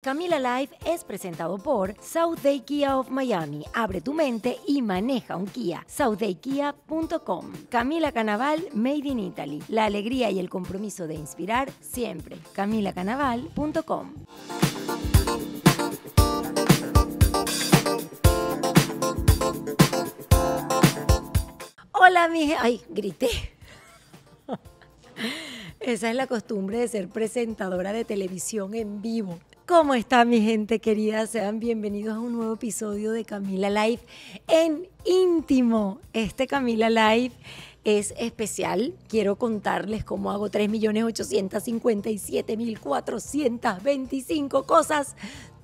Camila Live es presentado por South Day Kia of Miami. Abre tu mente y maneja un Kia. SouthDayKia.com. Camila Canaval, Made in Italy. La alegría y el compromiso de inspirar siempre. CamilaCanaval.com. Hola, mi. Ay, grité. Esa es la costumbre de ser presentadora de televisión en vivo. ¿Cómo está mi gente querida? Sean bienvenidos a un nuevo episodio de Camila Live en íntimo. Este Camila Live es especial. Quiero contarles cómo hago 3.857.425 cosas,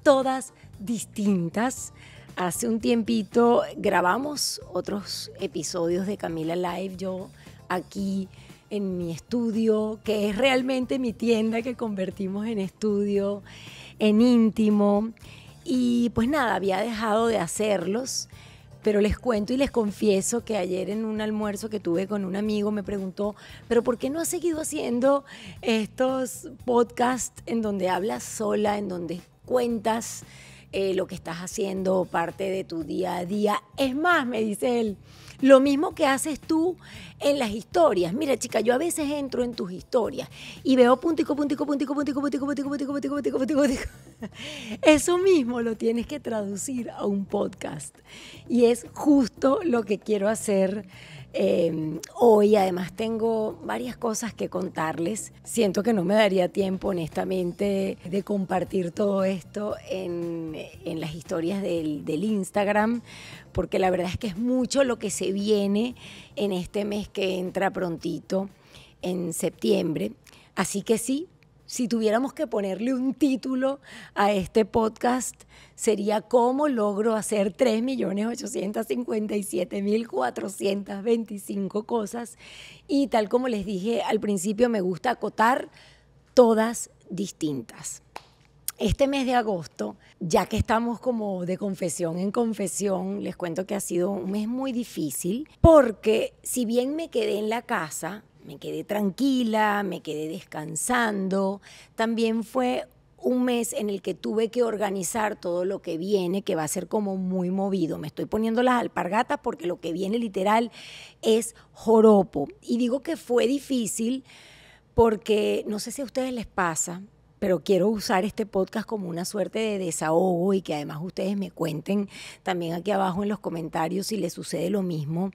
todas distintas. Hace un tiempito grabamos otros episodios de Camila Live, yo aquí en mi estudio, que es realmente mi tienda que convertimos en estudio en íntimo. Y pues nada, había dejado de hacerlos, pero les cuento y les confieso que ayer en un almuerzo que tuve con un amigo me preguntó, pero ¿por qué no has seguido haciendo estos podcasts en donde hablas sola, en donde cuentas eh, lo que estás haciendo, parte de tu día a día? Es más, me dice él lo mismo que haces tú en las historias. Mira, chica, yo a veces entro en tus historias y veo puntico, puntico, puntico, puntico, puntico, puntico, puntico, puntico, puntico, puntico, puntico. Eso mismo lo tienes que traducir a un podcast. Y es justo lo que quiero hacer Em, hoy además tengo varias cosas que contarles. Siento que no me daría tiempo, honestamente, de compartir todo esto en, las historias del, Instagram, porque la verdad es que es mucho lo que se viene en este mes que entra prontito, en septiembre. Así que sí, si tuviéramos que ponerle un título a este podcast, sería ¿Cómo logro hacer 3.857.425 cosas? Y tal como les dije al principio, me gusta acotar todas distintas. Este mes de agosto, ya que estamos como de confesión en confesión, les cuento que ha sido un mes muy difícil porque si bien me quedé en la casa, me quedé tranquila, me quedé descansando. También fue un mes en el que tuve que organizar todo lo que viene, que va a ser como muy movido. Me estoy poniendo las alpargatas porque lo que viene literal es joropo. Y digo que fue difícil porque no sé si a ustedes les pasa, pero quiero usar este podcast como una suerte de desahogo y que además ustedes me cuenten también aquí abajo en los comentarios si les sucede lo mismo.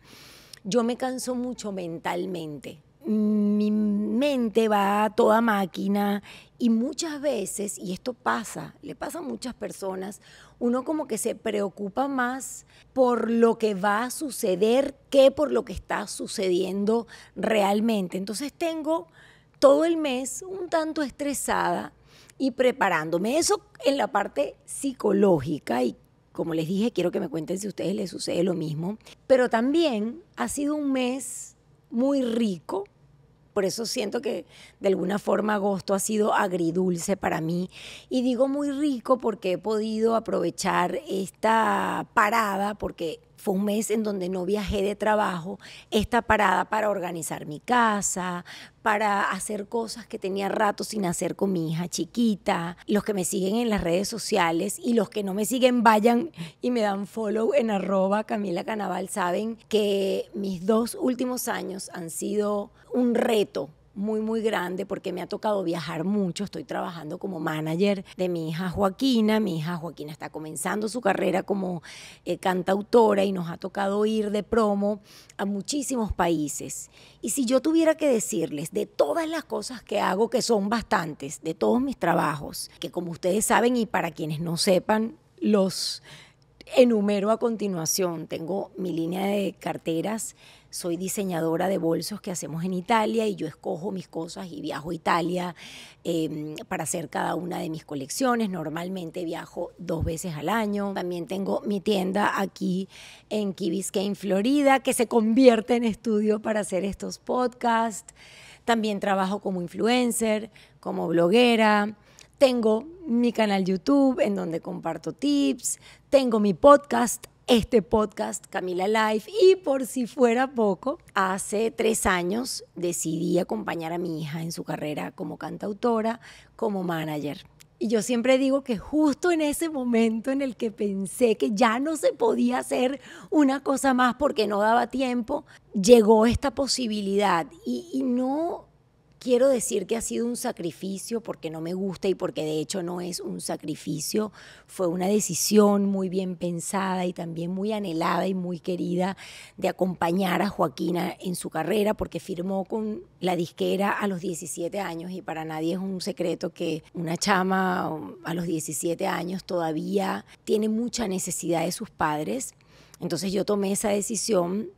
Yo me canso mucho mentalmente mi mente va a toda máquina y muchas veces, y esto pasa, le pasa a muchas personas, uno como que se preocupa más por lo que va a suceder que por lo que está sucediendo realmente. Entonces tengo todo el mes un tanto estresada y preparándome. Eso en la parte psicológica y como les dije, quiero que me cuenten si a ustedes les sucede lo mismo. Pero también ha sido un mes muy rico por eso siento que de alguna forma agosto ha sido agridulce para mí. Y digo muy rico porque he podido aprovechar esta parada, porque fue un mes en donde no viajé de trabajo, esta parada para organizar mi casa, para hacer cosas que tenía rato sin hacer con mi hija chiquita. Los que me siguen en las redes sociales y los que no me siguen vayan y me dan follow en arroba Camila Canaval saben que mis dos últimos años han sido un reto muy, muy grande porque me ha tocado viajar mucho. Estoy trabajando como manager de mi hija Joaquina. Mi hija Joaquina está comenzando su carrera como eh, cantautora y nos ha tocado ir de promo a muchísimos países. Y si yo tuviera que decirles de todas las cosas que hago, que son bastantes, de todos mis trabajos, que como ustedes saben y para quienes no sepan, los enumero a continuación. Tengo mi línea de carteras soy diseñadora de bolsos que hacemos en Italia y yo escojo mis cosas y viajo a Italia em, para hacer cada una de mis colecciones. Normalmente viajo dos veces al año. También tengo mi tienda aquí en Key Florida, que se convierte en estudio para hacer estos podcasts. También trabajo como influencer, como bloguera. Tengo mi canal YouTube en donde comparto tips. Tengo mi podcast este podcast Camila Life y por si fuera poco, hace tres años decidí acompañar a mi hija en su carrera como cantautora, como manager. Y yo siempre digo que justo en ese momento en el que pensé que ya no se podía hacer una cosa más porque no daba tiempo, llegó esta posibilidad y, y no quiero decir que ha sido un sacrificio porque no me gusta y porque de hecho no es un sacrificio. Fue una decisión muy bien pensada y también muy anhelada y muy querida de acompañar a Joaquina en su carrera porque firmó con la disquera a los 17 años y para nadie es un secreto que una chama um, a los 17 años todavía tiene mucha necesidad de sus padres. Entonces yo tomé esa decisión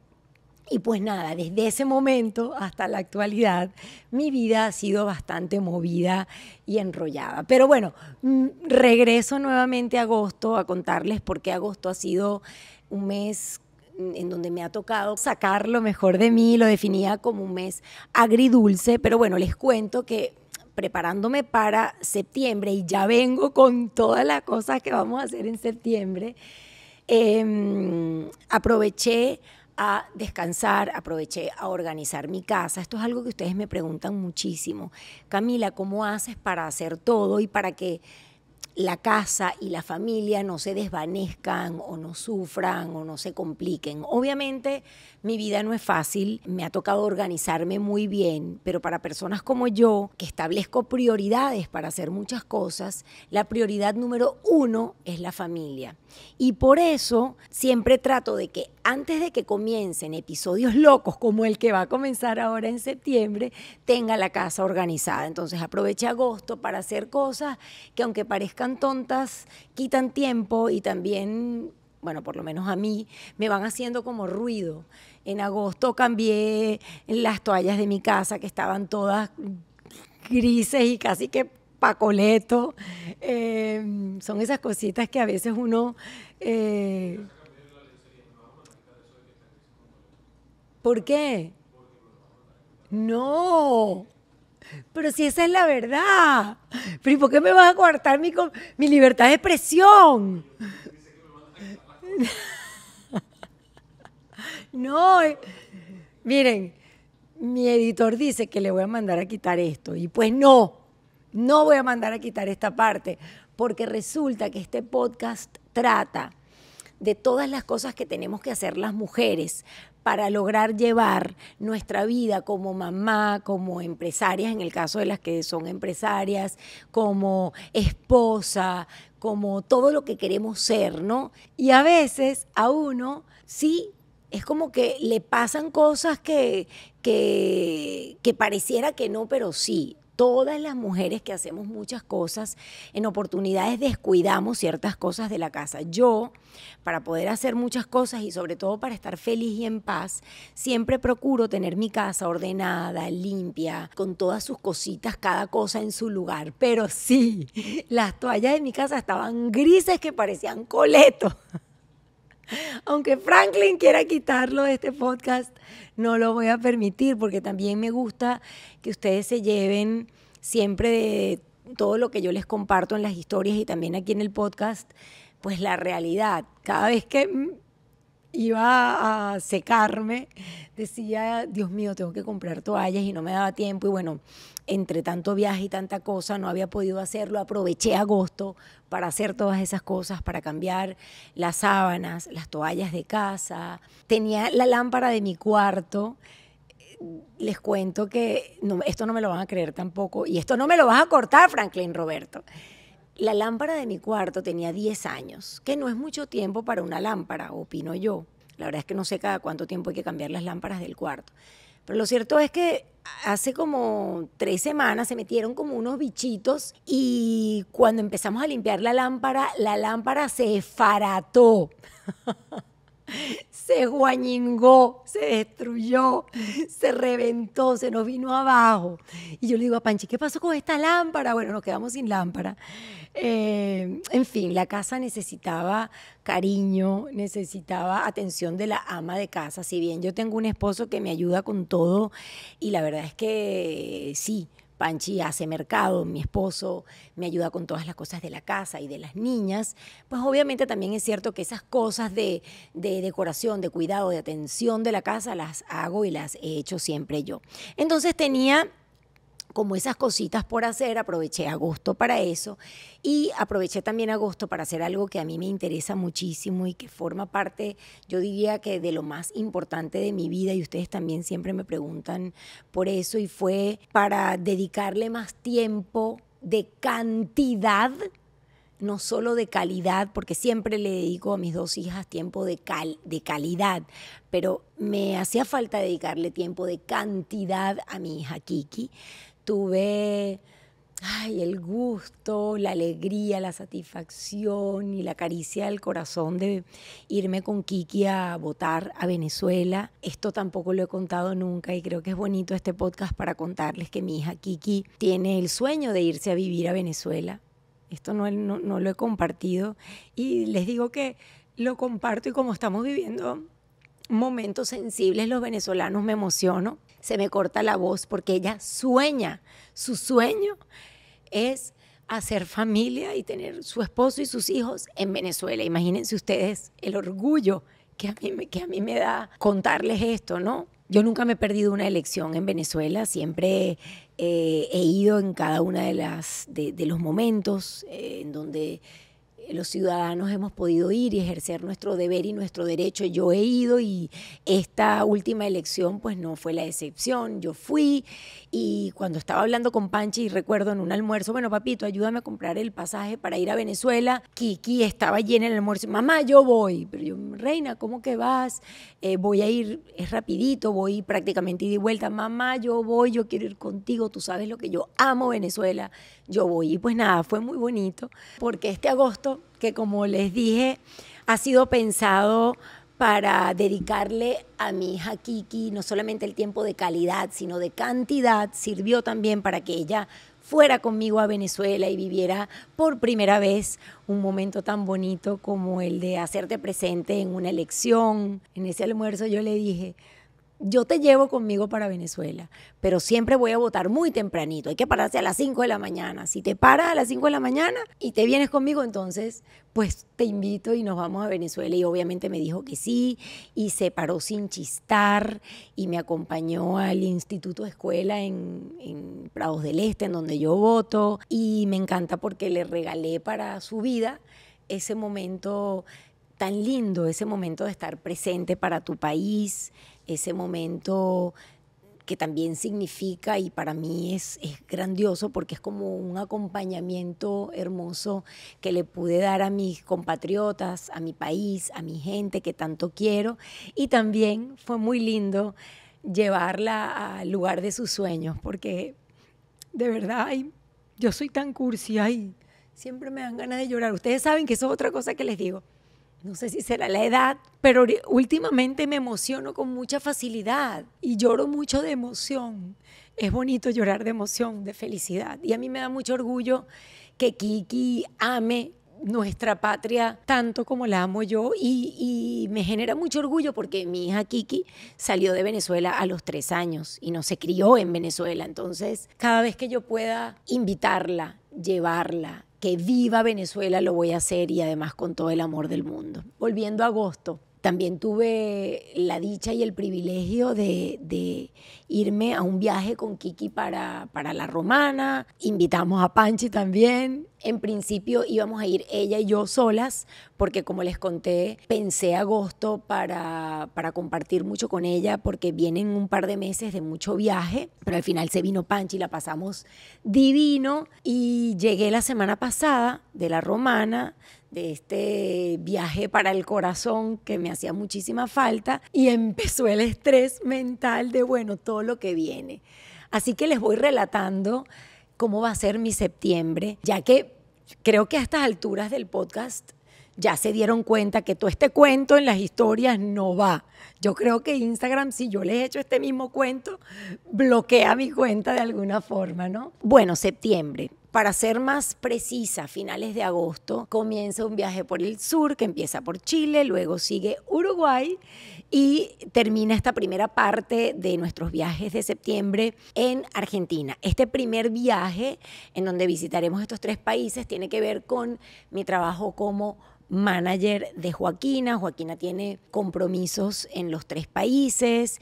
y pues nada, desde ese momento hasta la actualidad, mi vida ha sido bastante movida y enrollada. Pero bueno, mm, regreso nuevamente a agosto a contarles por qué agosto ha sido un mes en donde me ha tocado sacar lo mejor de mí, lo definía como un mes agridulce, pero bueno, les cuento que preparándome para septiembre y ya vengo con todas las cosas que vamos a hacer en septiembre, em, aproveché a descansar, aproveché a organizar mi casa. Esto es algo que ustedes me preguntan muchísimo. Camila, ¿cómo haces para hacer todo y para que la casa y la familia no se desvanezcan o no sufran o no se compliquen. Obviamente mi vida no es fácil, me ha tocado organizarme muy bien, pero para personas como yo, que establezco prioridades para hacer muchas cosas, la prioridad número uno es la familia. Y por eso siempre trato de que antes de que comiencen episodios locos como el que va a comenzar ahora en septiembre, tenga la casa organizada. Entonces aproveche agosto para hacer cosas que aunque parezcan tontas, quitan tiempo y también, bueno, por lo menos a mí, me van haciendo como ruido. En agosto cambié las toallas de mi casa que estaban todas grises y casi que pacoleto. Eh, son esas cositas que a veces uno... Eh, ¿Por qué? No. Pero si esa es la verdad. Pero por qué me vas a coartar mi, mi libertad de expresión? No. Eh. Miren, mi editor dice que le voy a mandar a quitar esto. Y pues no, no voy a mandar a quitar esta parte. Porque resulta que este podcast trata de todas las cosas que tenemos que hacer las mujeres para lograr llevar nuestra vida como mamá, como empresarias, en el caso de las que son empresarias, como esposa, como todo lo que queremos ser, ¿no? Y a veces a uno sí es como que le pasan cosas que, que, que pareciera que no, pero sí todas las mujeres que hacemos muchas cosas, en oportunidades descuidamos ciertas cosas de la casa. Yo, para poder hacer muchas cosas y sobre todo para estar feliz y en paz, siempre procuro tener mi casa ordenada, limpia, con todas sus cositas, cada cosa en su lugar. Pero sí, las toallas de mi casa estaban grises que parecían coletos. Aunque Franklin quiera quitarlo de este podcast, no lo voy a permitir porque también me gusta que ustedes se lleven siempre de todo lo que yo les comparto en las historias y también aquí en el podcast, pues la realidad. Cada vez que iba a secarme, decía, Dios mío, tengo que comprar toallas y no me daba tiempo. Y bueno, entre tanto viaje y tanta cosa, no había podido hacerlo. Aproveché agosto para hacer todas esas cosas, para cambiar las sábanas, las toallas de casa. Tenía la lámpara de mi cuarto. Les cuento que esto no me lo van a creer tampoco y esto no me lo vas a cortar, Franklin Roberto. La lámpara de mi cuarto tenía 10 años, que no es mucho tiempo para una lámpara, opino yo. La verdad es que no sé cada cuánto tiempo hay que cambiar las lámparas del cuarto. Pero lo cierto es que hace como tres semanas se metieron como unos bichitos y cuando empezamos a limpiar la lámpara, la lámpara se farató. se guañingó, se destruyó, se reventó, se nos vino abajo. Y yo le digo a Panchi, ¿qué pasó con esta lámpara? Bueno, nos quedamos sin lámpara. Eh, en fin, la casa necesitaba cariño, necesitaba atención de la ama de casa. Si bien yo tengo un esposo que me ayuda con todo, y la verdad es que sí, Panchi hace mercado, mi esposo me ayuda con todas las cosas de la casa y de las niñas, pues obviamente también es cierto que esas cosas de, de decoración, de cuidado, de atención de la casa las hago y las he hecho siempre yo. Entonces tenía como esas cositas por hacer, aproveché agosto para eso y aproveché también agosto para hacer algo que a mí me interesa muchísimo y que forma parte, yo diría que de lo más importante de mi vida y ustedes también siempre me preguntan por eso y fue para dedicarle más tiempo de cantidad no solo de calidad, porque siempre le dedico a mis dos hijas tiempo de, de calidad, pero me hacía falta dedicarle tiempo de cantidad a mi hija Kiki tuve ay, el gusto, la alegría, la satisfacción y la caricia del corazón de irme con Kiki a votar a Venezuela. Esto tampoco lo he contado nunca y creo que es bonito este podcast para contarles que mi hija Kiki tiene el sueño de irse a vivir a Venezuela. Esto no, no lo he compartido y les digo que lo comparto y como estamos viviendo momentos sensibles los venezolanos me emociono, se me corta la voz porque ella sueña, su sueño es hacer familia y tener su esposo y sus hijos en Venezuela. Imagínense ustedes el orgullo que a mí, que a mí me da contarles esto, ¿no? Yo nunca me he perdido una elección en Venezuela, siempre eh, he ido en cada una de las de, los momentos eh, en donde los ciudadanos hemos podido ir y ejercer nuestro deber y nuestro derecho. Yo he ido y esta última elección pues no fue la excepción. Yo fui y cuando estaba hablando con Panchi y recuerdo en un almuerzo, bueno papito, ayúdame a comprar el pasaje para ir a Venezuela. Kiki estaba llena el almuerzo, mamá, yo voy. Pero yo, reina, ¿cómo que vas? Eh, voy a ir, es rapidito, voy prácticamente ida y vuelta. Mamá, yo voy, yo quiero ir contigo, tú sabes lo que yo amo Venezuela, yo voy. Y pues nada, fue muy bonito porque este agosto que como les dije, ha sido pensado para dedicarle a mi hija Kiki no solamente el tiempo de calidad, sino de cantidad, sirvió también para que ella fuera conmigo a Venezuela y viviera por primera vez un momento tan bonito como el de hacerte presente en una elección. En ese almuerzo yo le dije, yo te llevo conmigo para Venezuela, pero siempre voy a votar muy tempranito. Hay que pararse a las 5 de la mañana. Si te paras a las 5 de la mañana y te vienes conmigo, entonces, pues te invito y nos vamos a Venezuela. Y obviamente me dijo que sí, y se paró sin chistar, y me acompañó al Instituto de Escuela en, en Prados del Este, en donde yo voto. Y me encanta porque le regalé para su vida ese momento tan lindo, ese momento de estar presente para tu país ese momento que también significa y para mí es, es, grandioso porque es como un acompañamiento hermoso que le pude dar a mis compatriotas, a mi país, a mi gente que tanto quiero y también fue muy lindo llevarla al lugar de sus sueños porque de verdad yo soy tan cursi, y siempre me dan ganas de llorar. Ustedes saben que eso es otra cosa que les digo no sé si será la edad, pero últimamente me emociono con mucha facilidad y lloro mucho de emoción. Es bonito llorar de emoción, de felicidad. Y a mí me da mucho orgullo que Kiki ame nuestra patria tanto como la amo yo y, me genera mucho orgullo porque mi hija Kiki salió de Venezuela a los tres años y no se crió en Venezuela. Entonces, cada vez que yo pueda invitarla, llevarla, que viva Venezuela lo voy a hacer y además con todo el amor del mundo. Volviendo a agosto, también tuve la dicha y el privilegio de, irme a un viaje con Kiki para, para La Romana. Invitamos a Panchi también en principio íbamos a ir ella y yo solas, porque como les conté, pensé agosto para, para, compartir mucho con ella, porque vienen un par de meses de mucho viaje, pero al final se vino Panchi, la pasamos divino y llegué la semana pasada de la Romana de este viaje para el corazón que me hacía muchísima falta y empezó el estrés mental de, bueno, todo lo que viene. Así que les voy relatando cómo va a ser mi septiembre, ya que creo que a estas alturas del podcast ya se dieron cuenta que todo este cuento en las historias no va. Yo creo que Instagram, si yo les he hecho este mismo cuento, bloquea mi cuenta de alguna forma, ¿no? Bueno, septiembre. Para ser más precisa, finales de agosto comienza un viaje por el sur que empieza por Chile, luego sigue Uruguay y termina esta primera parte de nuestros viajes de septiembre en Argentina. Este primer viaje en donde visitaremos estos tres países tiene que ver con mi trabajo como manager de Joaquina. Joaquina tiene compromisos en los tres países,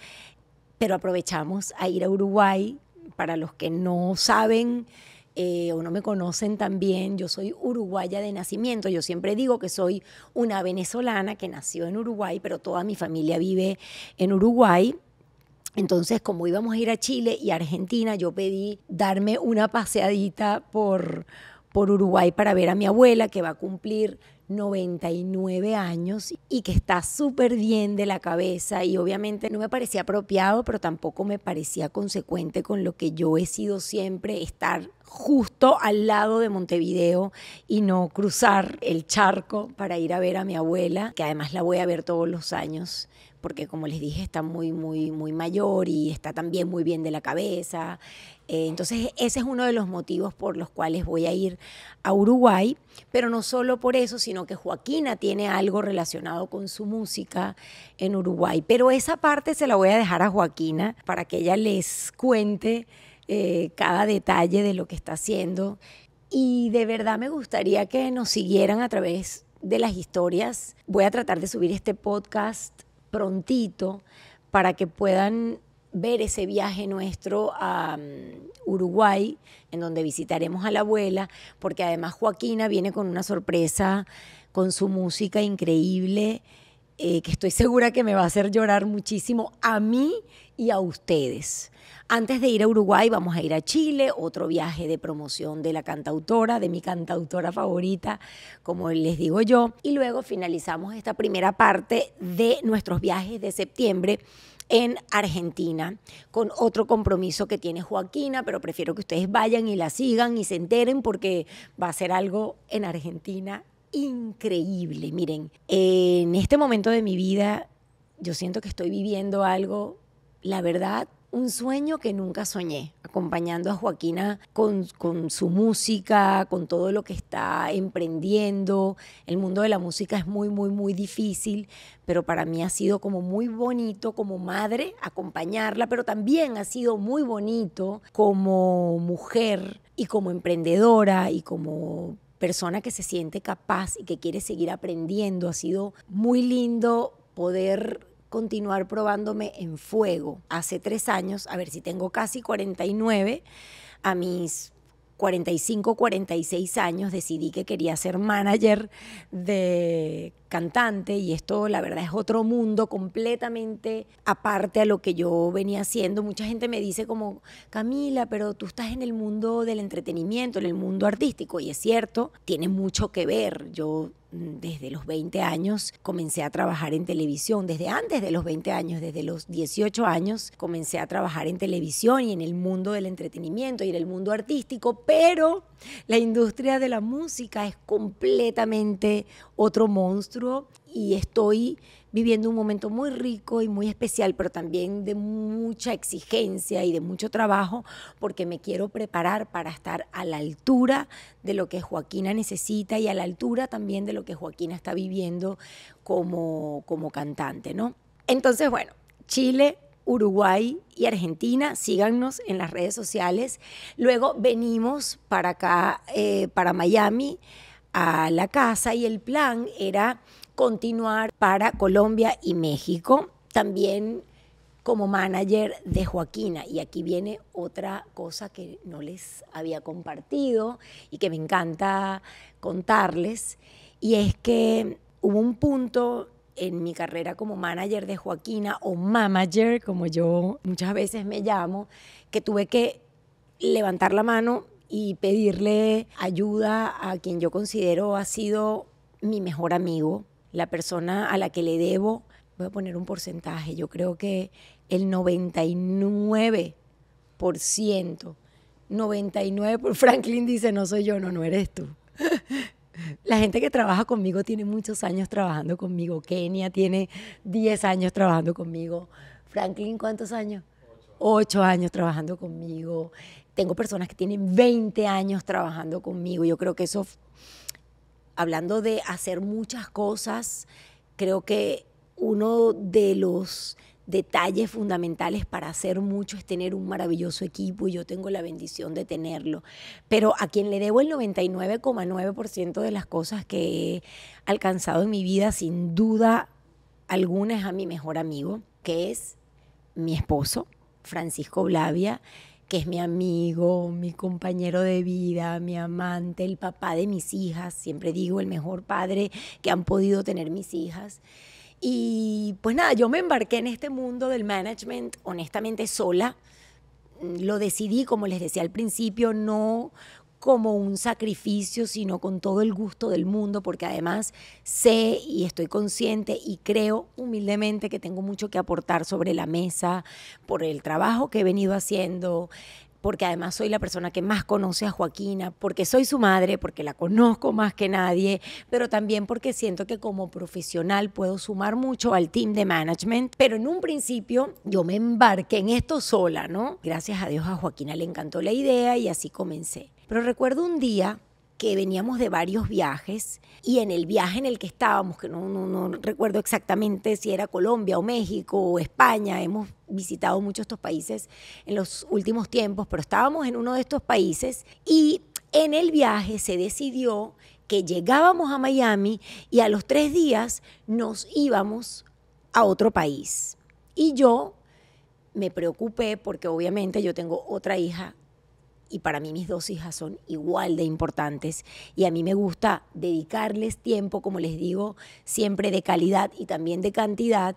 pero aprovechamos a ir a Uruguay. Para los que no saben, eh, o no me conocen también, yo soy uruguaya de nacimiento. Yo siempre digo que soy una venezolana que nació en Uruguay, pero toda mi familia vive en Uruguay. Entonces, como íbamos a ir a Chile y Argentina, yo pedí darme una paseadita por, por Uruguay para ver a mi abuela que va a cumplir 99 años y que está súper bien de la cabeza y obviamente no me parecía apropiado, pero tampoco me parecía consecuente con lo que yo he sido siempre, estar justo al lado de Montevideo y no cruzar el charco para ir a ver a mi abuela, que además la voy a ver todos los años porque como les dije está muy muy muy mayor y está también muy bien de la cabeza eh, entonces, ese es uno de los motivos por los cuales voy a ir a Uruguay, pero no solo por eso, sino que Joaquina tiene algo relacionado con su música en Uruguay. Pero esa parte se la voy a dejar a Joaquina para que ella les cuente eh, cada detalle de lo que está haciendo. Y de verdad me gustaría que nos siguieran a través de las historias. Voy a tratar de subir este podcast prontito para que puedan ver ese viaje nuestro a mm, Uruguay, en donde visitaremos a la abuela, porque además Joaquina viene con una sorpresa, con su música increíble, eh, que estoy segura que me va a hacer llorar muchísimo a mí y a ustedes. Antes de ir a Uruguay vamos a ir a Chile, otro viaje de promoción de la cantautora, de mi cantautora favorita, como les digo yo, y luego finalizamos esta primera parte de nuestros viajes de septiembre en Argentina con otro compromiso que tiene Joaquina, pero prefiero que ustedes vayan y la sigan y se enteren porque va a ser algo en Argentina increíble. Miren, en este momento de mi vida yo siento que estoy viviendo algo, la verdad, un sueño que nunca soñé, acompañando a Joaquina con, su música, con todo lo que está emprendiendo. El mundo de la música es muy, muy, muy difícil, pero para mí ha sido como muy bonito como madre acompañarla, pero también ha sido muy bonito como mujer y como emprendedora y como persona que se siente capaz y que quiere seguir aprendiendo. Ha sido muy lindo poder continuar probándome en fuego hace tres años, a ver si tengo casi 49, a mis 45, 46 años decidí que quería ser manager de cantante y esto la verdad es otro mundo completamente aparte a lo que yo venía haciendo. Mucha gente me dice como, Camila, pero tú estás en el mundo del entretenimiento, en el mundo artístico y es cierto, tiene mucho que ver. Yo mm, desde los 20 años comencé a trabajar en televisión, desde antes de los 20 años, desde los 18 años comencé a trabajar en televisión y en el mundo del entretenimiento y en el mundo artístico, pero la industria de la música es completamente otro monstruo y estoy viviendo un momento muy rico y muy especial, pero también de mucha exigencia y de mucho trabajo, porque me quiero preparar para estar a la altura de lo que Joaquina necesita y a la altura también de lo que Joaquina está viviendo como, como cantante, ¿no? Entonces, bueno, Chile Uruguay y Argentina. Síganos en las redes sociales. Luego venimos para acá, eh, para Miami a la casa y el plan era continuar para Colombia y México, también como manager de Joaquina. Y aquí viene otra cosa que no les había compartido y que me encanta contarles, y es que hubo un punto en mi carrera como manager de Joaquina o manager, como yo muchas veces me llamo, que tuve que levantar la mano y pedirle ayuda a quien yo considero ha sido mi mejor amigo, la persona a la que le debo, voy a poner un porcentaje, yo creo que el 99%, 99%, Franklin dice, no soy yo, no, no eres tú. La gente que trabaja conmigo tiene muchos años trabajando conmigo. Kenia tiene 10 años trabajando conmigo. Franklin, ¿cuántos años? 8 años trabajando conmigo. Tengo personas que tienen 20 años trabajando conmigo. Yo creo que eso, hablando de hacer muchas cosas, creo que uno de los detalles fundamentales para hacer mucho es tener un maravilloso equipo y yo tengo la bendición de tenerlo. Pero a quien le debo el 99,9% de las cosas que he alcanzado en mi vida, sin duda alguna, es a mi mejor amigo, que es mi esposo, Francisco Blavia, que es mi amigo, mi compañero de vida, mi amante, el papá de mis hijas, siempre digo el mejor padre que han podido tener mis hijas. Y pues nada, yo me embarqué en este mundo del management honestamente sola. Lo decidí, como les decía al principio, no como un sacrificio, sino con todo el gusto del mundo, porque además sé y estoy consciente y creo humildemente que tengo mucho que aportar sobre la mesa por el trabajo que he venido haciendo, porque además soy la persona que más conoce a Joaquina, porque soy su madre, porque la conozco más que nadie, pero también porque siento que como profesional puedo sumar mucho al team de management. Pero en un principio yo me embarqué en esto sola, ¿no? Gracias a Dios a Joaquina le encantó la idea y así comencé. Pero recuerdo un día que veníamos de varios viajes y en el viaje en el que estábamos, que no, recuerdo exactamente si era Colombia o México o España, hemos visitado muchos estos países en los últimos tiempos, pero estábamos en uno de estos países y en el viaje se decidió que llegábamos a Miami y a los tres días nos íbamos a otro país. Y yo me preocupé porque obviamente yo tengo otra hija y para mí mis dos hijas son igual de importantes y a mí me gusta dedicarles tiempo, como les digo, siempre de calidad y también de cantidad.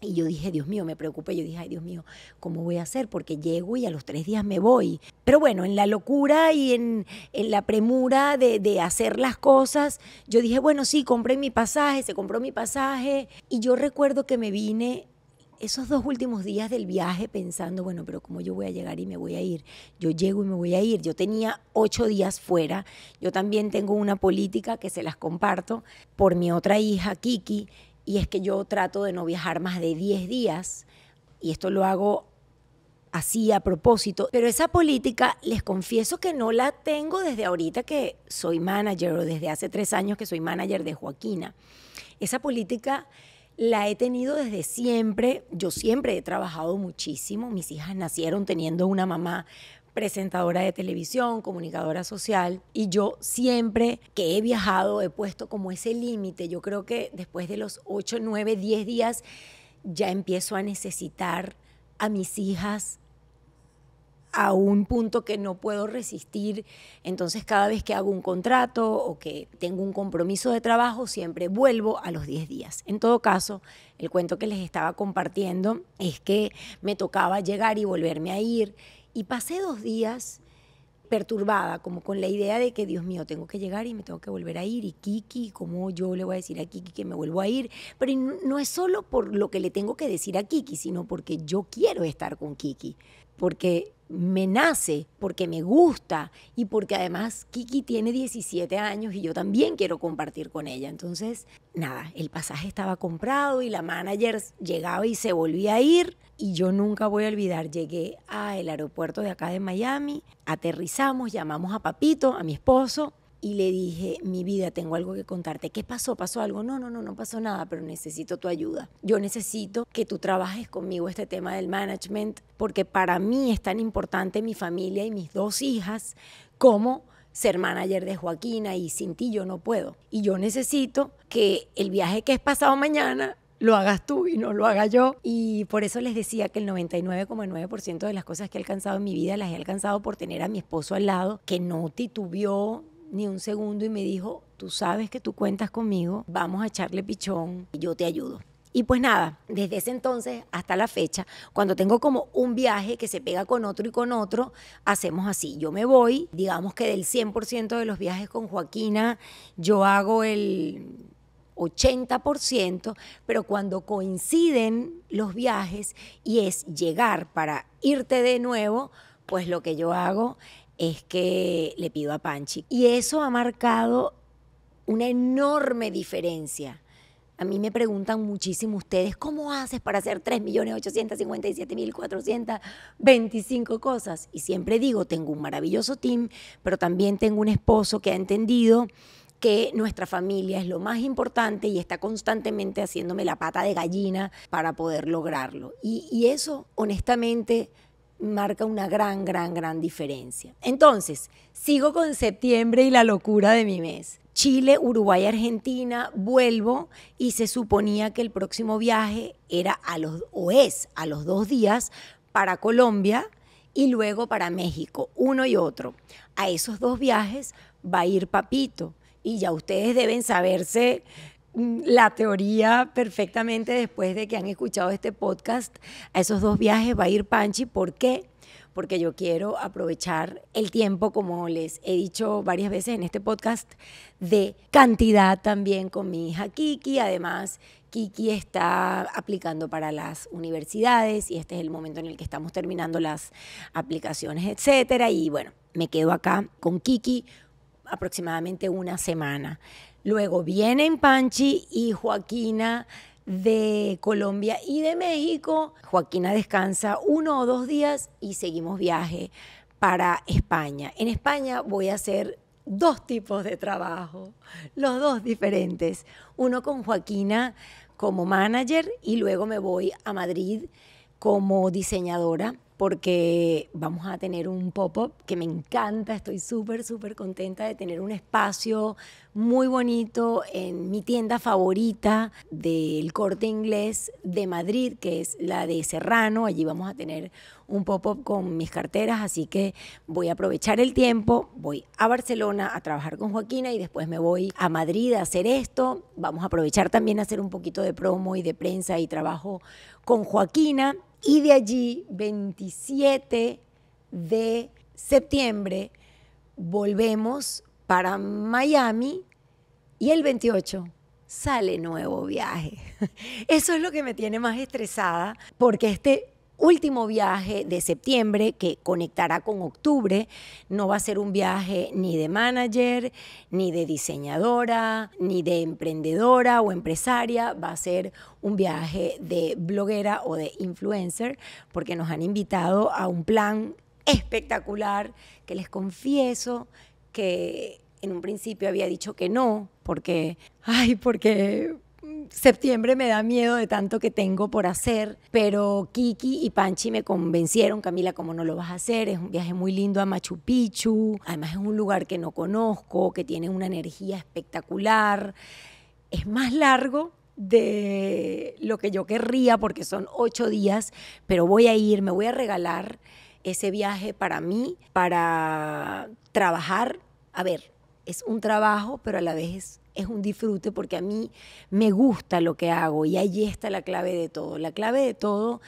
Y yo dije, Dios mío, me preocupé, yo dije, ay Dios mío, ¿cómo voy a hacer? Porque llego y a los tres días me voy. Pero bueno, en la locura y en, la premura de, de hacer las cosas, yo dije, bueno, sí, compré mi pasaje, se compró mi pasaje. Y yo recuerdo que me vine esos dos últimos días del viaje pensando, bueno, pero ¿cómo yo voy a llegar y me voy a ir? Yo llego y me voy a ir. Yo tenía ocho días fuera. Yo también tengo una política que se las comparto por mi otra hija, Kiki, y es que yo trato de no viajar más de diez días. Y esto lo hago así a propósito. Pero esa política, les confieso que no la tengo desde ahorita que soy manager o desde hace tres años que soy manager de Joaquina. Esa política la he tenido desde siempre. Yo siempre he trabajado muchísimo. Mis hijas nacieron teniendo una mamá presentadora de televisión, comunicadora social, y yo siempre que he viajado he puesto como ese límite. Yo creo que después de los 8, 9, 10 días ya empiezo a necesitar a mis hijas a un punto que no puedo resistir. Entonces cada vez que hago un contrato o que tengo un compromiso de trabajo, siempre vuelvo a los 10 días. En todo caso, el cuento que les estaba compartiendo es que me tocaba llegar y volverme a ir. Y pasé dos días perturbada, como con la idea de que, Dios mío, tengo que llegar y me tengo que volver a ir. Y Kiki, ¿cómo yo le voy a decir a Kiki que me vuelvo a ir? Pero no es solo por lo que le tengo que decir a Kiki, sino porque yo quiero estar con Kiki. Porque me nace, porque me gusta y porque además Kiki tiene 17 años y yo también quiero compartir con ella. Entonces, nada, el pasaje estaba comprado y la manager llegaba y se volvía a ir y yo nunca voy a olvidar, llegué al aeropuerto de acá de Miami, aterrizamos, llamamos a Papito, a mi esposo, y le dije, mi vida, tengo algo que contarte. ¿Qué pasó? ¿Pasó algo? No, no, no, no pasó nada, pero necesito tu ayuda. Yo necesito que tú trabajes conmigo este tema del management, porque para mí es tan importante mi familia y mis dos hijas como ser manager de Joaquina y sin ti yo no puedo. Y yo necesito que el viaje que es pasado mañana lo hagas tú y no lo haga yo. Y por eso les decía que el 99,9% de las cosas que he alcanzado en mi vida las he alcanzado por tener a mi esposo al lado, que no titubió ni un segundo y me dijo, tú sabes que tú cuentas conmigo, vamos a echarle pichón, y yo te ayudo. Y pues nada, desde ese entonces hasta la fecha, cuando tengo como un viaje que se pega con otro y con otro, hacemos así. Yo me voy, digamos que del 100% de los viajes con Joaquina, yo hago el 80%, pero cuando coinciden los viajes y es llegar para irte de nuevo, pues lo que yo hago es que le pido a Panchi. Y eso ha marcado una enorme diferencia. A mí me preguntan muchísimo ustedes, ¿cómo haces para hacer 3.857.425 cosas? Y siempre digo, tengo un maravilloso team, pero también tengo un esposo que ha entendido que nuestra familia es lo más importante y está constantemente haciéndome la pata de gallina para poder lograrlo. Y, y eso, honestamente, marca una gran, gran, gran diferencia. Entonces, sigo con septiembre y la locura de mi mes. Chile, Uruguay, Argentina, vuelvo y se suponía que el próximo viaje era a los, o es a los dos días para Colombia y luego para México, uno y otro. A esos dos viajes va a ir Papito y ya ustedes deben saberse la teoría perfectamente después de que han escuchado este podcast. A esos dos viajes va a ir Panchi. ¿Por qué? Porque yo quiero aprovechar el tiempo, como les he dicho varias veces en este podcast, de cantidad también con mi hija Kiki. Además, Kiki está aplicando para las universidades y este es el momento en el que estamos terminando las aplicaciones, etcétera. Y bueno, me quedo acá con Kiki aproximadamente una semana. Luego vienen Panchi y Joaquina de Colombia y de México. Joaquina descansa uno o dos días y seguimos viaje para España. En España voy a hacer dos tipos de trabajo, los dos diferentes. Uno con Joaquina como manager y luego me voy a Madrid como diseñadora porque vamos a tener un pop-up que me encanta, estoy súper, súper contenta de tener un espacio muy bonito en mi tienda favorita del corte inglés de Madrid, que es la de Serrano, allí vamos a tener un pop-up con mis carteras, así que voy a aprovechar el tiempo, voy a Barcelona a trabajar con Joaquina y después me voy a Madrid a hacer esto, vamos a aprovechar también a hacer un poquito de promo y de prensa y trabajo con Joaquina y de allí, 27 de septiembre, volvemos para Miami y el 28 sale nuevo viaje. Eso es lo que me tiene más estresada porque este último viaje de septiembre que conectará con octubre. No va a ser un viaje ni de manager, ni de diseñadora, ni de emprendedora o empresaria. Va a ser un viaje de bloguera o de influencer porque nos han invitado a un plan espectacular que les confieso que en un principio había dicho que no porque ay porque septiembre me da miedo de tanto que tengo por hacer, pero Kiki y Panchi me convencieron, Camila, ¿cómo no lo vas a hacer? Es un viaje muy lindo a Machu Picchu, además es un lugar que no conozco, que tiene una energía espectacular, es más largo de lo que yo querría porque son ocho días, pero voy a ir, me voy a regalar ese viaje para mí, para trabajar, a ver, es un trabajo, pero a la vez es es un disfrute porque a mí me gusta lo que hago y allí está la clave de todo. La clave de todo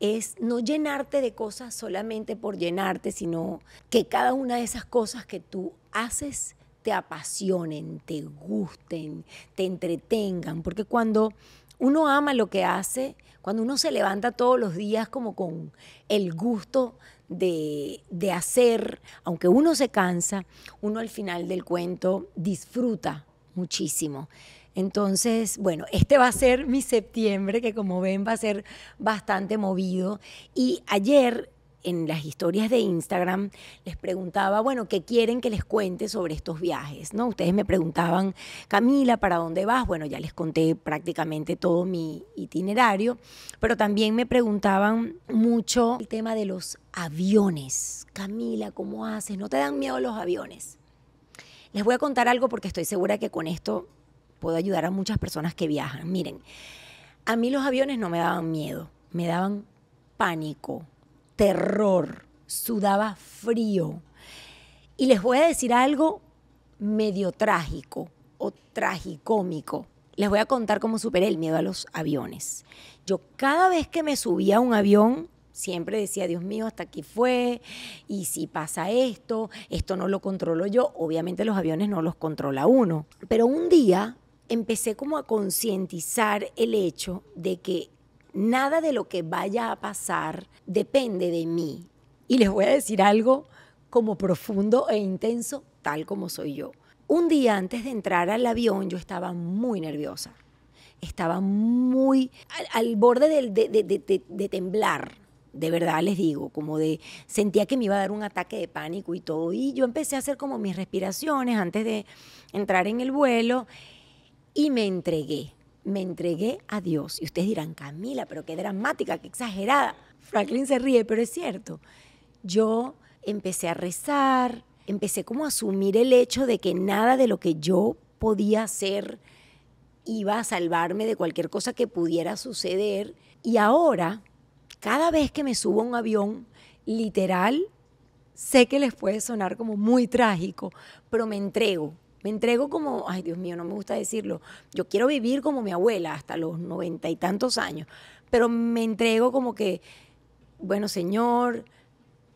es no llenarte de cosas solamente por llenarte, sino que cada una de esas cosas que tú haces te apasionen, te gusten, te entretengan, porque cuando uno ama lo que hace, cuando uno se levanta todos los días como con el gusto de, de hacer, aunque uno se cansa, uno al final del cuento disfruta muchísimo. Entonces, bueno, este va a ser mi septiembre, que como ven va a ser bastante movido. Y ayer en las historias de Instagram les preguntaba, bueno, ¿qué quieren que les cuente sobre estos viajes? ¿No? Ustedes me preguntaban, Camila, ¿para dónde vas? Bueno, ya les conté prácticamente todo mi itinerario, pero también me preguntaban mucho el tema de los aviones. Camila, ¿cómo haces? ¿No te dan miedo los aviones? Les voy a contar algo porque estoy segura que con esto puedo ayudar a muchas personas que viajan. Miren, a mí los aviones no me daban miedo, me daban pánico, terror, sudaba frío. Y les voy a decir algo medio trágico o tragicómico. Les voy a contar cómo superé el miedo a los aviones. Yo cada vez que me subía a un avión, siempre decía, Dios mío, hasta aquí fue, y si pasa esto, esto no lo controlo yo, obviamente los aviones no los controla uno. Pero un día empecé como a concientizar el hecho de que nada de lo que vaya a pasar depende de mí. Y les voy a decir algo como profundo e intenso, tal como soy yo. Un día antes de entrar al avión yo estaba muy nerviosa, estaba muy al, borde de temblar de verdad les digo, como de sentía que me iba a dar un ataque de pánico y todo. Y yo empecé a hacer como mis respiraciones antes de entrar en el vuelo y me entregué, me entregué a Dios. Y ustedes dirán, Camila, pero qué dramática, qué exagerada. Franklin se ríe, pero es cierto. Yo empecé a rezar, empecé como a asumir el hecho de que nada de lo que yo podía hacer iba a salvarme de cualquier cosa que pudiera suceder. Y ahora cada vez que me subo a un avión, literal, sé que les puede sonar como muy trágico, pero me entrego. Me entrego como, ay Dios mío, no me gusta decirlo. Yo quiero vivir como mi abuela hasta los noventa y tantos años, pero me entrego como que, bueno Señor,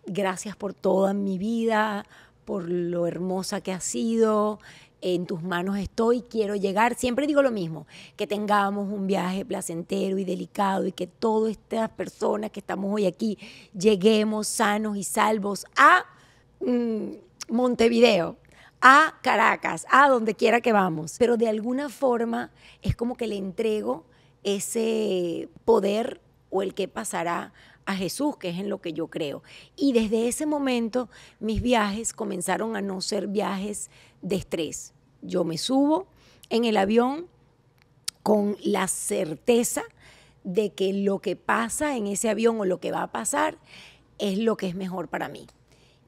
gracias por toda mi vida, por lo hermosa que ha sido, en tus manos estoy, quiero llegar. Siempre digo lo mismo, que tengamos un viaje placentero y delicado y que todas estas personas que estamos hoy aquí lleguemos sanos y salvos a mm, Montevideo, a Caracas, a donde quiera que vamos. Pero de alguna forma es como que le entrego ese poder o el que pasará a Jesús, que es en lo que yo creo. Y desde ese momento mis viajes comenzaron a no ser viajes de estrés. Yo me subo en el avión con la certeza de que lo que pasa en ese avión o lo que va a pasar es lo que es mejor para mí.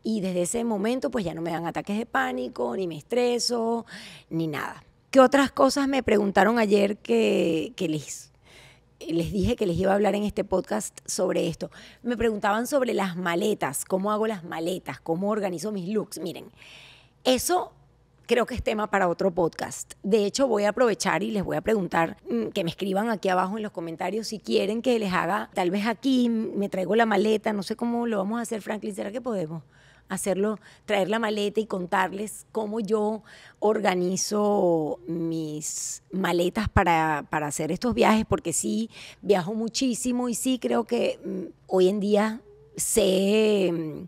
Y desde ese momento pues ya no me dan ataques de pánico, ni me estreso, ni nada. ¿Qué otras cosas me preguntaron ayer que, que les les dije que les iba a hablar en este podcast sobre esto. Me preguntaban sobre las maletas, cómo hago las maletas, cómo organizo mis looks. Miren, eso creo que es tema para otro podcast. De hecho, voy a aprovechar y les voy a preguntar mm, que me escriban aquí abajo en los comentarios si quieren que les haga, tal vez aquí me traigo la maleta, no sé cómo lo vamos a hacer, Franklin, ¿será que podemos? hacerlo, traer la maleta y contarles cómo yo organizo mis maletas para, hacer estos viajes, porque sí, viajo muchísimo y sí creo que mm, hoy en día sé mm,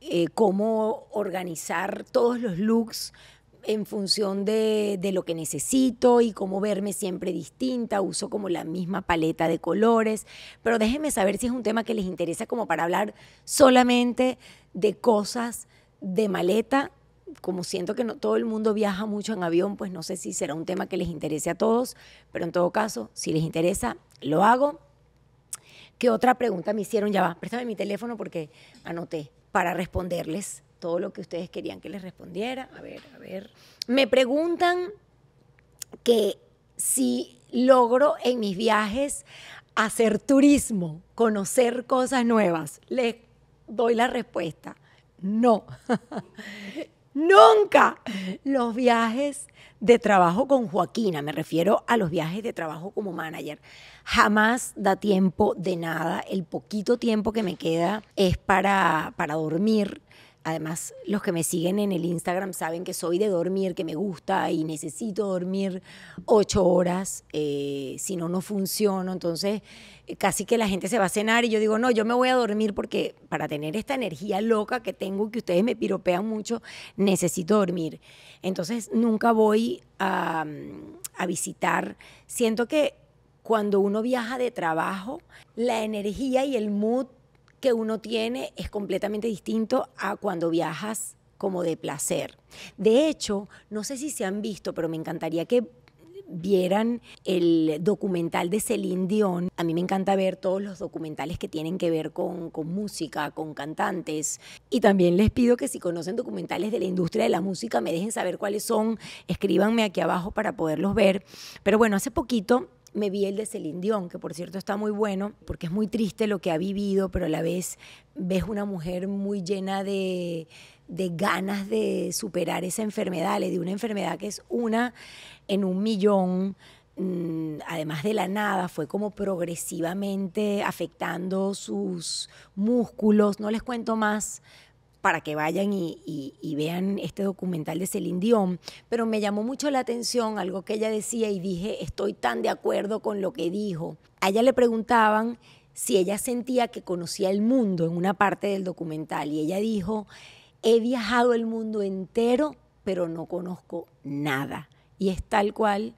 eh, cómo organizar todos los looks en función de, lo que necesito y cómo verme siempre distinta, uso como la misma paleta de colores, pero déjenme saber si es un tema que les interesa como para hablar solamente de cosas de maleta, como siento que no todo el mundo viaja mucho en avión, pues no sé si será un tema que les interese a todos, pero en todo caso, si les interesa, lo hago. ¿Qué otra pregunta me hicieron? Ya va, préstame mi teléfono porque anoté para responderles todo lo que ustedes querían que les respondiera. A ver, a ver. Me preguntan que si logro en mis viajes hacer turismo, conocer cosas nuevas. Les doy la respuesta. No. Nunca los viajes de trabajo con Joaquina, me refiero a los viajes de trabajo como manager. Jamás da tiempo de nada. El poquito tiempo que me queda es para, para dormir, Además, los que me siguen en el Instagram saben que soy de dormir, que me gusta y necesito dormir ocho horas, eh, si no, no funciono. Entonces, eh, casi que la gente se va a cenar y yo digo, no, yo me voy a dormir porque para tener esta energía loca que tengo, que ustedes me piropean mucho, necesito dormir. Entonces, nunca voy a, a visitar. Siento que cuando uno viaja de trabajo, la energía y el mood que uno tiene es completamente distinto a cuando viajas como de placer. De hecho, no sé si se han visto, pero me encantaría que vieran el documental de Celine Dion. A mí me encanta ver todos los documentales que tienen que ver con, con, música, con cantantes. Y también les pido que si conocen documentales de la industria de la música, me dejen saber cuáles son. Escríbanme aquí abajo para poderlos ver. Pero bueno, hace poquito me vi el de Celine Dion, que por cierto está muy bueno, porque es muy triste lo que ha vivido, pero a la vez ves una mujer muy llena de, de ganas de superar esa enfermedad, le di una enfermedad que es una en un millón mm, además de la nada, fue como progresivamente afectando sus músculos. No les cuento más para que vayan y, vean este documental de Celine Dion, pero me llamó mucho la atención algo que ella decía y dije, estoy tan de acuerdo con lo que dijo. A ella le preguntaban si ella sentía que conocía el mundo en una parte del documental y ella dijo, he viajado el mundo entero, pero no conozco nada. Y es tal cual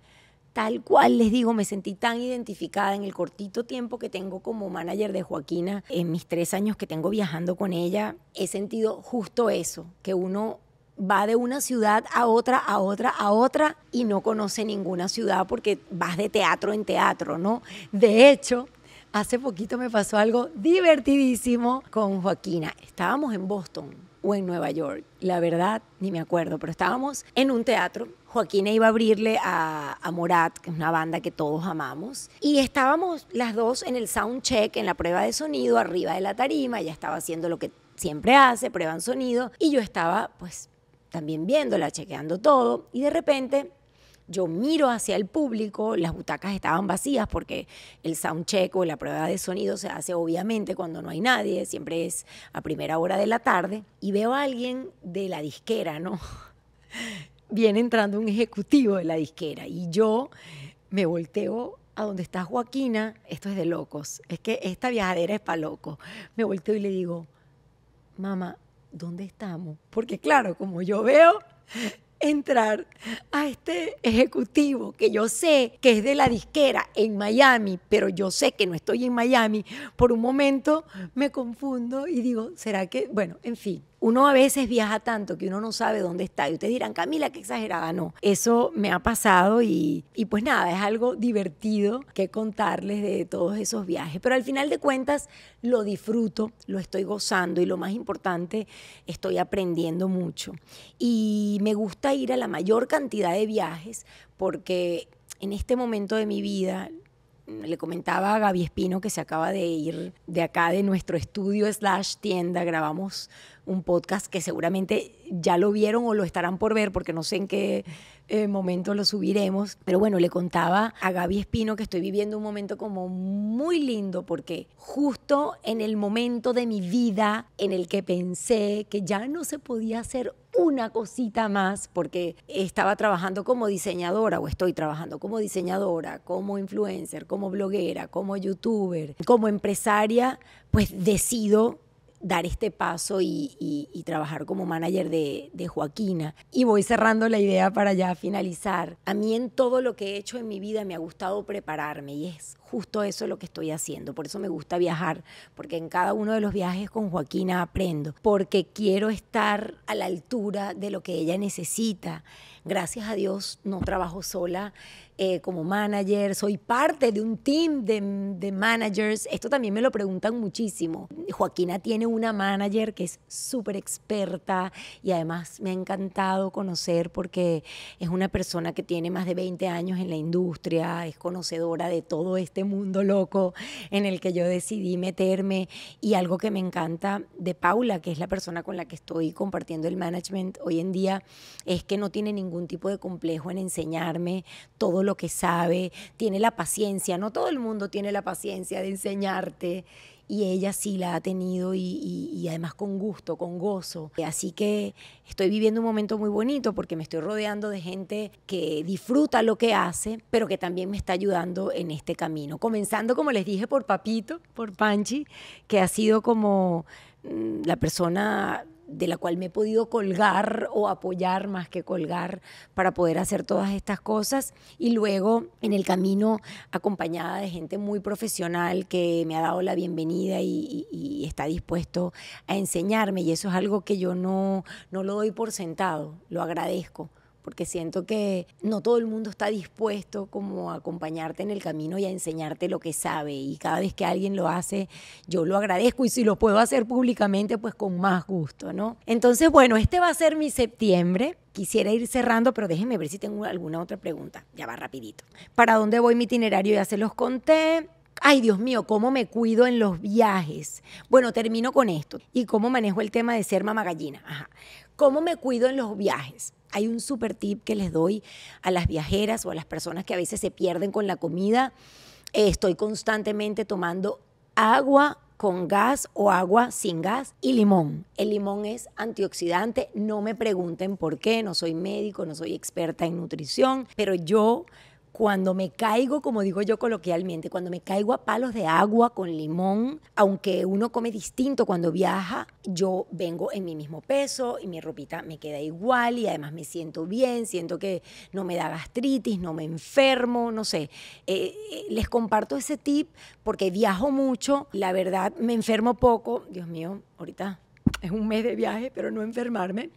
Tal cual les digo, me sentí tan identificada en el cortito tiempo que tengo como manager de Joaquina, en mis tres años que tengo viajando con ella, he sentido justo eso, que uno va de una ciudad a otra, a otra, a otra y no conoce ninguna ciudad porque vas de teatro en teatro, ¿no? De hecho, hace poquito me pasó algo divertidísimo con Joaquina. Estábamos en Boston o en Nueva York. La verdad, ni me acuerdo, pero estábamos en un teatro. Joaquina iba a abrirle a, Morat, que es una banda que todos amamos. Y estábamos las dos en el sound check, en la prueba de sonido, arriba de la tarima. Ella estaba haciendo lo que siempre hace, prueba prueban sonido. Y yo estaba, pues, también viéndola, chequeando todo. Y de repente yo miro hacia el público, las butacas estaban vacías porque el soundcheck o la prueba de sonido se hace obviamente cuando no hay nadie, siempre es a primera hora de la tarde, y veo a alguien de la disquera, ¿no? Viene entrando un ejecutivo de la disquera y yo me volteo a donde está Joaquina, esto es de locos, es que esta viajadera es para locos. Me volteo y le digo, mamá, ¿dónde estamos? Porque claro, como yo veo, entrar a este ejecutivo que yo sé que es de la disquera en Miami, pero yo sé que no estoy en Miami, por un momento me confundo y digo, ¿será que? Bueno, en fin, uno a veces viaja tanto que uno no sabe dónde está. Y ustedes dirán, Camila, qué exagerada. No, eso me ha pasado y, pues nada, es algo divertido que contarles de todos esos viajes. Pero al final de cuentas lo disfruto, lo estoy gozando y lo más importante, estoy aprendiendo mucho. Y me gusta ir a la mayor cantidad de viajes porque en este momento de mi vida Mm, le comentaba a Gaby Espino que se acaba de ir de acá de nuestro estudio slash tienda, grabamos un podcast que seguramente ya lo vieron o lo estarán por ver porque no sé en qué eh, momento lo subiremos. Pero bueno, le contaba a Gaby Espino que estoy viviendo un momento como muy lindo porque justo en el momento de mi vida en el que pensé que ya no se podía hacer una cosita más, porque estaba trabajando como diseñadora o estoy trabajando como diseñadora, como influencer, como bloguera, como youtuber, como empresaria, pues decido dar este paso y, trabajar como manager de, de, Joaquina. Y voy cerrando la idea para ya finalizar. A mí en todo lo que he hecho en mi vida me ha gustado prepararme y es justo eso es lo que estoy haciendo. Por eso me gusta viajar, porque en cada uno de los viajes con Joaquina aprendo, porque quiero estar a la altura de lo que ella necesita. Gracias a Dios no trabajo sola eh, como manager, soy parte de un team de, de managers. Esto también me lo preguntan muchísimo. Joaquina tiene una manager que es súper experta y además me ha encantado conocer porque es una persona que tiene más de 20 años en la industria, es conocedora de todo este mundo loco en el que yo decidí meterme y algo que me encanta de Paula, que es la persona con la que estoy compartiendo el management hoy en día, es que no tiene ningún tipo de complejo en enseñarme todo lo que sabe, tiene la paciencia, no todo el mundo tiene la paciencia de enseñarte y ella sí la ha tenido y, además con gusto, con gozo. Eh, así que estoy viviendo un momento muy bonito porque me estoy rodeando de gente que disfruta lo que hace, pero que también me está ayudando en este camino. Comenzando, como les dije, por Papito, por Panchi, que ha sido como mm, la persona de la cual me he podido colgar o apoyar más que colgar para poder hacer todas estas cosas y luego en el camino acompañada de gente muy profesional que me ha dado la bienvenida y, está dispuesto a enseñarme y eso es algo que yo no, no lo doy por sentado, lo agradezco porque siento que no todo el mundo está dispuesto como a acompañarte en el camino y a enseñarte lo que sabe. Y cada vez que alguien lo hace, yo lo agradezco y si lo puedo hacer públicamente, pues con más gusto, ¿no? Entonces, bueno, este va a ser mi septiembre. Quisiera ir cerrando, pero déjenme ver si tengo alguna otra pregunta. Ya va rapidito. ¿Para dónde voy mi itinerario? Ya se los conté. Ay, Dios mío, ¿cómo me cuido en los viajes? Bueno, termino con esto. ¿Y cómo manejo el tema de ser mamagallina? Ajá. ¿Cómo me cuido en los viajes? Hay un super tip que les doy a las viajeras o a las personas que a veces se pierden con la comida. Estoy constantemente tomando agua con gas o agua sin gas y limón. El limón es antioxidante, no me pregunten por qué, no soy médico, no soy experta en nutrición, pero yo cuando me caigo, como digo yo coloquialmente, cuando me caigo a palos de agua con limón, aunque uno come distinto cuando viaja, yo vengo en mi mismo peso y mi ropita me queda igual y además me siento bien, siento que no me da gastritis, no me enfermo, no sé. Eh, eh, les comparto ese tip porque viajo mucho, la verdad me enfermo poco, Dios mío, ahorita es un mes de viaje, pero no enfermarme.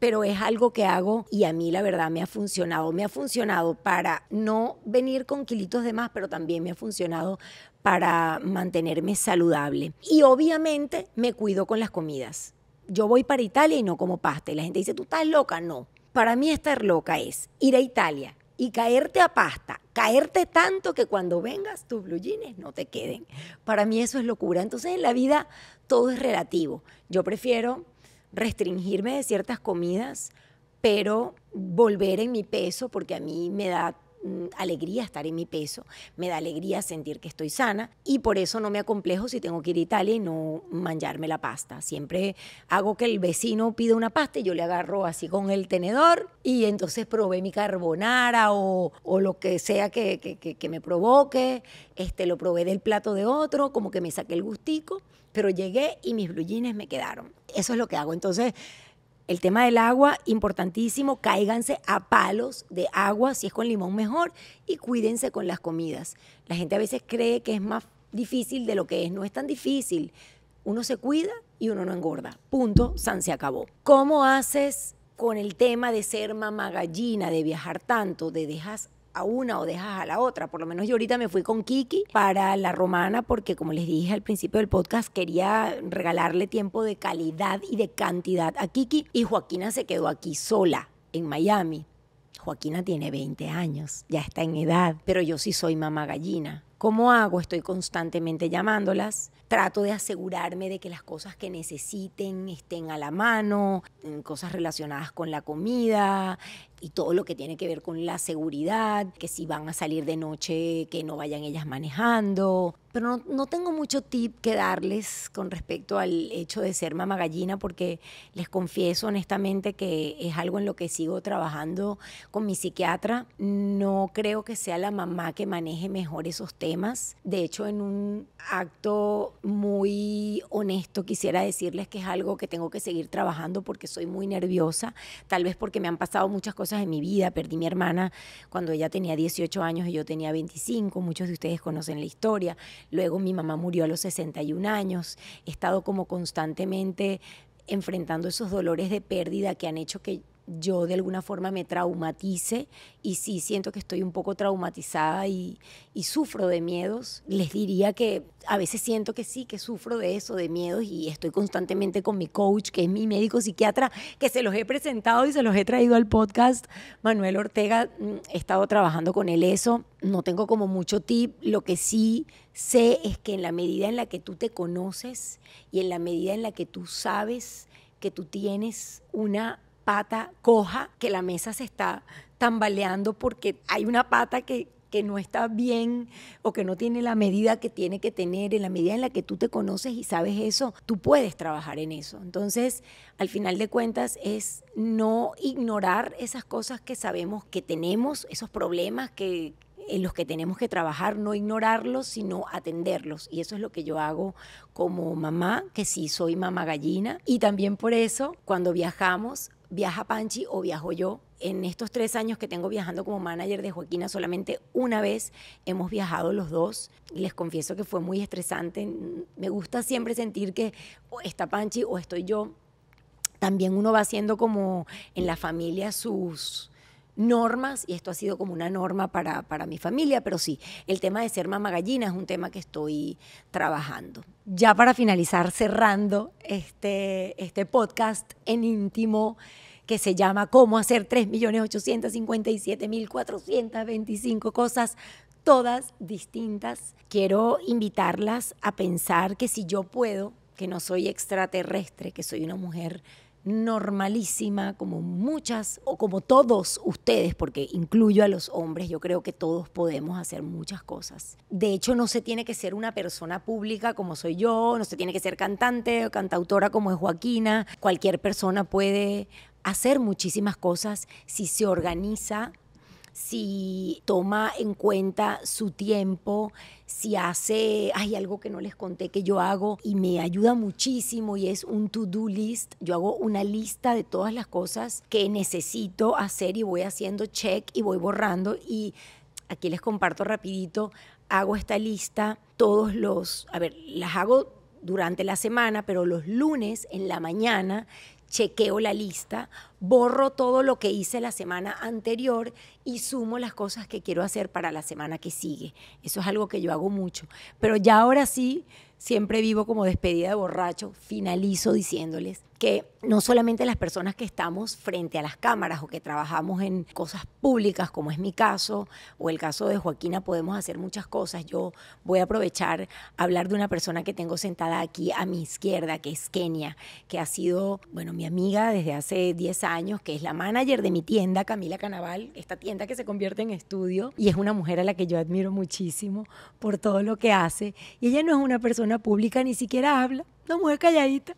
Pero es algo que hago y a mí la verdad me ha funcionado. Me ha funcionado para no venir con kilitos de más, pero también me ha funcionado para mantenerme saludable. Y obviamente me cuido con las comidas. Yo voy para Italia y no como pasta. la gente dice, tú estás loca. No. Para mí estar loca es ir a Italia, y caerte a pasta, caerte tanto que cuando vengas tus blue jeans no te queden. Para mí eso es locura. Entonces en la vida todo es relativo. Yo prefiero restringirme de ciertas comidas, pero volver en mi peso porque a mí me da Mm, alegría estar en mi peso, me da alegría sentir que estoy sana y por eso no me acomplejo si tengo que ir a Italia y no manjarme la pasta. Siempre hago que el vecino pida una pasta y yo le agarro así con el tenedor y entonces probé mi carbonara o, lo que sea que, me provoque, este, lo probé del plato de otro, como que me saqué el gustico, pero llegué y mis blue me quedaron. Eso es lo que hago. Entonces, el tema del agua, importantísimo, cáiganse a palos de agua, si es con limón mejor, y cuídense con las comidas. La gente a veces cree que es más difícil de lo que es, no es tan difícil. Uno se cuida y uno no engorda. Punto, San se acabó. ¿Cómo haces con el tema de ser mamá gallina, de viajar tanto, de dejas a una o dejas a la otra. Por lo menos yo ahorita me fui con Kiki para la romana porque como les dije al principio del podcast quería regalarle tiempo de calidad y de cantidad a Kiki y Joaquina se quedó aquí sola en Miami. Joaquina tiene 20 años, ya está en edad, pero yo sí soy mamá gallina. ¿Cómo hago? Estoy constantemente llamándolas. Trato de asegurarme de que las cosas que necesiten estén a la mano, cosas relacionadas con la comida, y todo lo que tiene que ver con la seguridad, que si van a salir de noche, que no vayan ellas manejando, pero no, tengo mucho tip que darles con respecto al hecho de ser mamá gallina, porque les confieso honestamente que es algo en lo que sigo trabajando con mi psiquiatra. No creo que sea la mamá que maneje mejor esos temas. De hecho, en un acto muy honesto quisiera decirles que es algo que tengo que seguir trabajando porque soy muy nerviosa, tal vez porque me han pasado muchas cosas en mi vida. Perdí mi hermana cuando ella tenía 18 años y yo tenía 25, muchos de ustedes conocen la historia Luego mi mamá murió a los 61 años. He estado como constantemente enfrentando esos dolores de pérdida que han hecho que yo de alguna forma me traumatice y sí siento que estoy un poco traumatizada y, sufro de miedos, les diría que a veces siento que sí, que sufro de eso, de miedos y estoy constantemente con mi coach, que es mi médico psiquiatra, que se los he presentado y se los he traído al podcast. Manuel Ortega, mm, he estado trabajando con él eso, no tengo como mucho tip, lo que sí sé es que en la medida en la que tú te conoces y en la medida en la que tú sabes que tú tienes una pata coja, que la mesa se está tambaleando porque hay una pata que, que no está bien o que no tiene la medida que tiene que tener, en la medida en la que tú te conoces y sabes eso, tú puedes trabajar en eso. Entonces, al final de cuentas, es no ignorar esas cosas que sabemos que tenemos, esos problemas que, en los que tenemos que trabajar, no ignorarlos, sino atenderlos. Y eso es lo que yo hago como mamá, que sí soy mamá gallina. Y también por eso, cuando viajamos, viaja Panchi o viajo yo. En estos tres años que tengo viajando como manager de Joaquina, solamente una vez hemos viajado los dos. y Les confieso que fue muy estresante. Me gusta siempre sentir que o está Panchi o estoy yo. También uno va haciendo como en la familia sus, normas, y esto ha sido como una norma para, para mi familia, pero sí, el tema de ser mamá gallina es un tema que estoy trabajando. Ya para finalizar, cerrando este, este podcast en íntimo que se llama Cómo hacer 3.857.425 cosas, todas distintas. Quiero invitarlas a pensar que si yo puedo, que no soy extraterrestre, que soy una mujer normalísima, como muchas, o como todos ustedes, porque incluyo a los hombres, yo creo que todos podemos hacer muchas cosas. De hecho, no se tiene que ser una persona pública como soy yo, no se tiene que ser cantante o cantautora como es Joaquina, cualquier persona puede hacer muchísimas cosas si se organiza si toma en cuenta su tiempo, si hace, hay algo que no les conté que yo hago y me ayuda muchísimo y es un to-do list. Yo hago una lista de todas las cosas que necesito hacer y voy haciendo check y voy borrando y aquí les comparto rapidito, hago esta lista todos los, a ver, las hago durante la semana, pero los lunes en la mañana chequeo la lista borro todo lo que hice la semana anterior y sumo las cosas que quiero hacer para la semana que sigue. Eso es algo que yo hago mucho. Pero ya ahora sí, siempre vivo como despedida de borracho, finalizo diciéndoles que no solamente las personas que estamos frente a las cámaras o que trabajamos en cosas públicas, como es mi caso, o el caso de Joaquina, podemos hacer muchas cosas. Yo voy a aprovechar hablar de una persona que tengo sentada aquí a mi izquierda, que es Kenia, que ha sido, bueno, mi amiga desde hace 10 años años, que es la manager de mi tienda, Camila Canaval, esta tienda que se convierte en estudio, y es una mujer a la que yo admiro muchísimo por todo lo que hace. Y ella no es una persona pública, ni siquiera habla, una mujer calladita,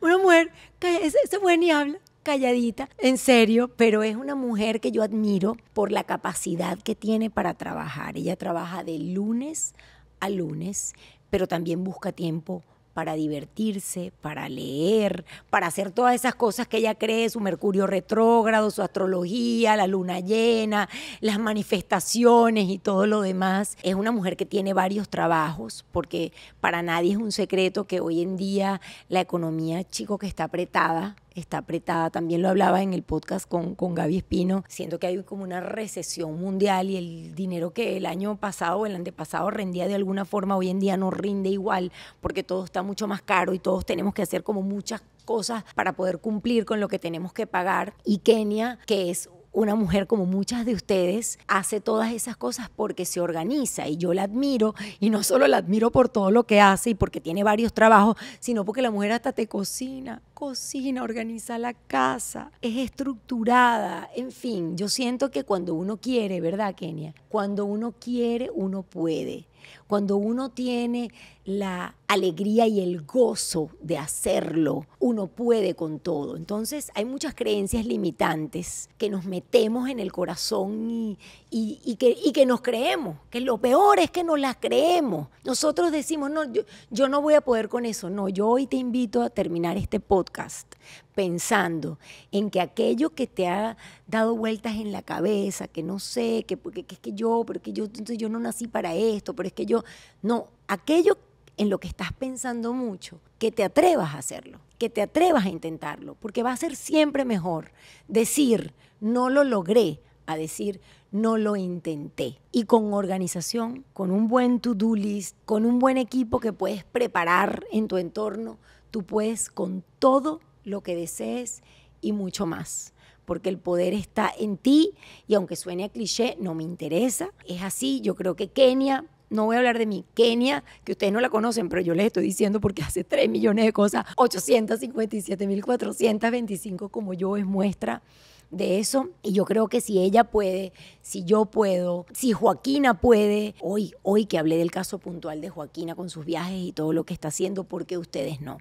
una mujer, que esa, ni habla, calladita, en serio, pero es una mujer que yo admiro por la capacidad que tiene para trabajar. Ella trabaja de lunes a lunes, pero también busca tiempo para divertirse, para leer, para hacer todas esas cosas que ella cree, su Mercurio retrógrado, su astrología, la luna llena, las manifestaciones y todo lo demás. Es una mujer que tiene varios trabajos, porque para nadie es un secreto que hoy en día la economía, chico, que está apretada, está apretada. También lo hablaba en el podcast con, con Gaby Espino. Siento que hay como una recesión mundial y el dinero que el año pasado o el antepasado rendía de alguna forma, hoy en día no rinde igual porque todo está mucho más caro y todos tenemos que hacer como muchas cosas para poder cumplir con lo que tenemos que pagar. Y Kenia, que es una mujer como muchas de ustedes hace todas esas cosas porque se organiza y yo la admiro y no solo la admiro por todo lo que hace y porque tiene varios trabajos, sino porque la mujer hasta te cocina, cocina, organiza la casa, es estructurada, en fin, yo siento que cuando uno quiere, ¿verdad, Kenia? Cuando uno quiere, uno puede. Cuando uno tiene la alegría y el gozo de hacerlo, uno puede con todo. Entonces hay muchas creencias limitantes que nos metemos en el corazón y, que, nos creemos, que lo peor es que no las creemos. Nosotros decimos, no, yo no voy a poder con eso. No, yo hoy te invito a terminar este podcast pensando en que aquello que te ha dado vueltas en la cabeza, que no sé, que, que es que yo, porque yo, yo no nací para esto, pero es que yo, no, aquello en lo que estás pensando mucho, que te atrevas a hacerlo, que te atrevas a intentarlo, porque va a ser siempre mejor decir no lo logré a decir no lo intenté. Y con organización, con un buen to-do list, con un buen equipo que puedes preparar en tu entorno, tú puedes con todo lo que desees y mucho más. Porque el poder está en ti y aunque suene a cliché, no me interesa. Es así, yo creo que Kenia, no voy a hablar de mí, Kenia, que ustedes no la conocen, pero yo les estoy diciendo porque hace 3 millones de cosas, 857.425 como yo es muestra de eso. Y yo creo que si ella puede, si yo puedo, si Joaquina puede, hoy, hoy que hablé del caso puntual de Joaquina con sus viajes y todo lo que está haciendo, porque ustedes no?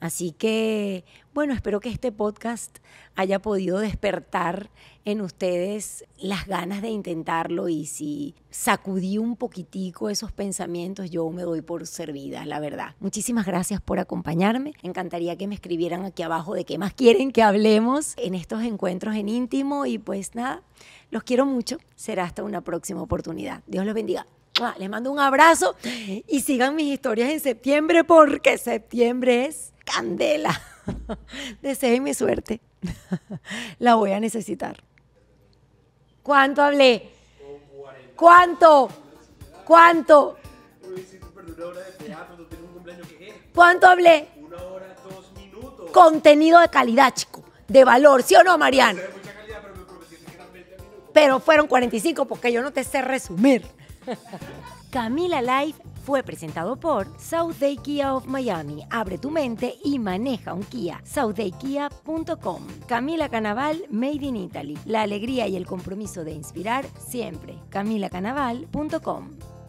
Así que, bueno, espero que este podcast haya podido despertar en ustedes las ganas de intentarlo y si sacudí un poquitico esos pensamientos, yo me doy por servida, la verdad. Muchísimas gracias por acompañarme. Encantaría que me escribieran aquí abajo de qué más quieren que hablemos en estos encuentros en íntimo y pues nada, los quiero mucho. Será hasta una próxima oportunidad. Dios los bendiga. Les mando un abrazo y sigan mis historias en septiembre porque septiembre es candela. Deseen mi suerte. La voy a necesitar. ¿Cuánto hablé? ¿Cuánto? ¿Cuánto? ¿Cuánto hablé? minutos. Contenido de calidad, chico. De valor, ¿sí o no, Mariano? Pero fueron 45 porque yo no te sé resumir. Camila Live fue presentado por South Day Kia of Miami. Abre tu mente y maneja un Kia. southdaykia.com. Camila Canaval, Made in Italy. La alegría y el compromiso de inspirar siempre. CamilaCanaval.com.